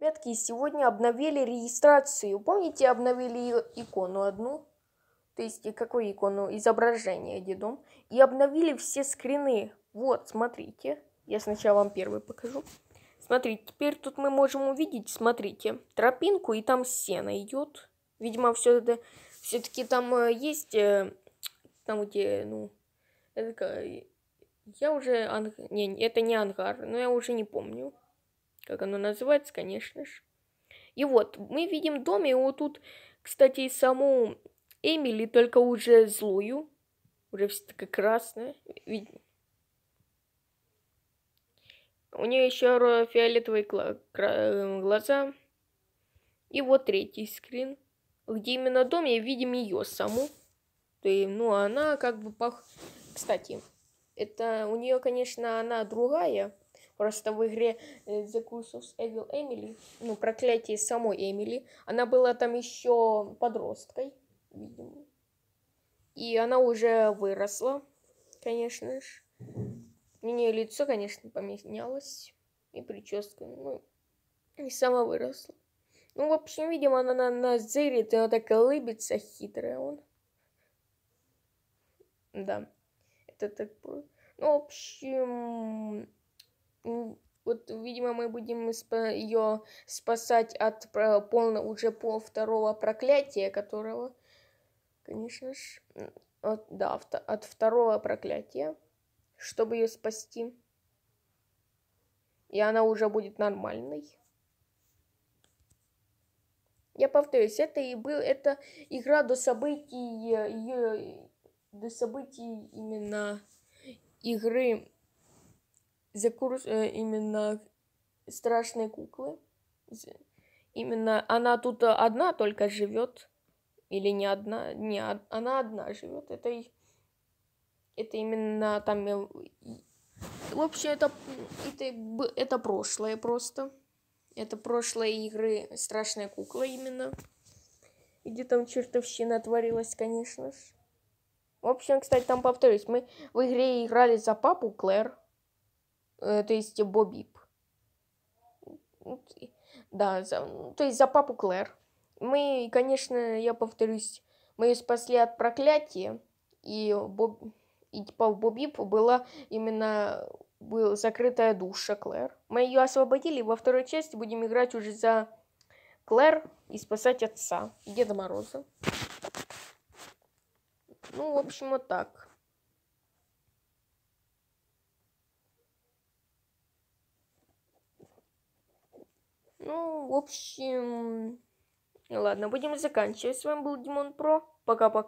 Ребятки, сегодня обновили регистрацию. Помните, обновили икону одну? То есть, какую икону? Изображение, дедом. И обновили все скрины. Вот, смотрите. Я сначала вам первый покажу. Смотрите, теперь тут мы можем увидеть, смотрите, тропинку, и там сено идет. Видимо, все это все-таки там э, есть, э, там где, ну, это, я уже, ан не, это не ангар, но я уже не помню как оно называется, конечно же. И вот, мы видим дом, и вот тут, кстати, саму Эмили, только уже злую, уже вся такая красная, видно. У нее еще фиолетовые глаза. И вот третий скрин, где именно дом, и видим ее саму. То есть, ну, она как бы пах... Кстати, это у нее, конечно, она другая, Просто в игре э, The Curse of Evil Emily, ну, проклятие самой Эмили, она была там еще подросткой, видимо. И она уже выросла, конечно же. не лицо, конечно, поменялось. И прическа, ну, и сама выросла. Ну, в общем, видимо, она на нас зырит, и она так улыбится хитрая он. Да. Это так... Ну, в общем, вот, видимо, мы будем ее спасать от э, полного уже пол второго проклятия, которого, конечно же, от, да, от второго проклятия, чтобы ее спасти. И она уже будет нормальной. Я повторюсь, это и был, это игра до событий, э, ее, до событий именно игры за курс э, именно страшной куклы. Именно она тут э, одна только живет. Или не одна, не, она одна живет. Это, это именно там... Э, в общем, это, это, это прошлое просто. Это прошлое игры «Страшная кукла» именно. Где там чертовщина творилась, конечно же. В общем, кстати, там повторюсь, мы в игре играли за папу Клэр. Э, то есть Бобип. Да, за, ну, то есть за папу Клэр. Мы, конечно, я повторюсь, мы ее спасли от проклятия, и, Боб, и типа в Бобип была именно была закрытая душа Клэр. Мы ее освободили, во второй части будем играть уже за Клэр и спасать отца Деда Мороза. Ну, в общем, вот так. Ну, в общем... Ладно, будем заканчивать. С вами был Димон Про. Пока-пока.